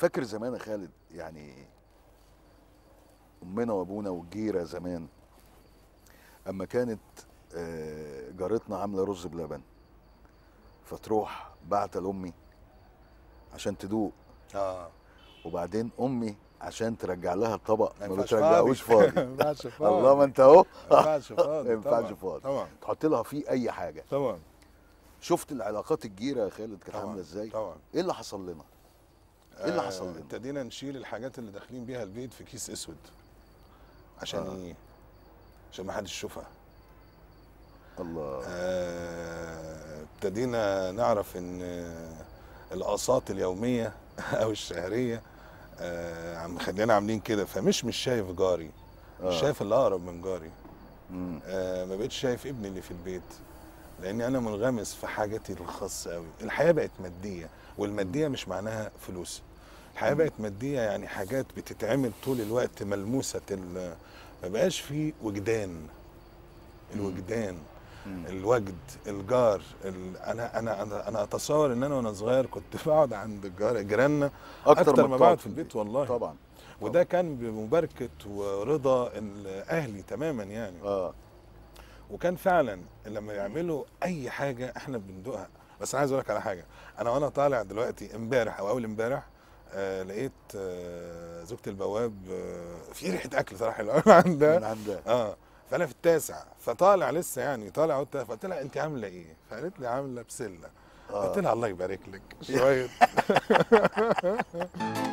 فاكر زمان يا خالد يعني امنا وابونا والجيره زمان اما كانت آه، جارتنا عامله رز بلبن فتروح بعتة لامي عشان تدوق اه وبعدين امي عشان ترجع لها الطبق ما بترجعوش فاضي الله ما انت اهو ما ينفعش فاضي ما ينفعش فاضي تحط لها فيه اي حاجه طبعا شفت العلاقات الجيره يا خالد كانت عامله ازاي؟ طبعا ايه اللي حصل لنا؟ ايه اللي حصل آه، لنا؟ ابتدينا نشيل الحاجات اللي داخلين بيها البيت في كيس اسود عشان آه. ايه؟ عشان ما حدش يشوفها الله آه، ابتدينا آه نعرف ان آه، الاقساط اليوميه او الشهريه آه عم خلينا عاملين كده فمش مش شايف جاري آه. مش شايف اللي اقرب من جاري آه ما بقتش شايف ابني اللي في البيت لاني انا منغمس في حاجتي الخاصه قوي الحياه بقت ماديه والماديه مش معناها فلوس الحياه بقت ماديه يعني حاجات بتتعمل طول الوقت ملموسه ما بقاش في وجدان الوجدان الوجد الجار انا انا انا اتصور ان انا وانا صغير كنت بقعد عند جيراننا اكتر, أكتر ما بقعد في البيت والله طبعا وده كان بمباركه ورضا اهلي تماما يعني اه وكان فعلا لما يعملوا اي حاجه احنا بندوقها بس انا عايز اقول لك على حاجه انا وانا طالع دلوقتي امبارح او اول امبارح آه، لقيت آه، زوجة البواب آه، في ريحة أكل صراحة حلوة من عندها من عندها اه فأنا في التاسع فطالع لسه يعني طالع فقلت لها أنت عاملة إيه؟ فقالت لي عاملة بسلة آه. قلت لها الله يبارك لك شوية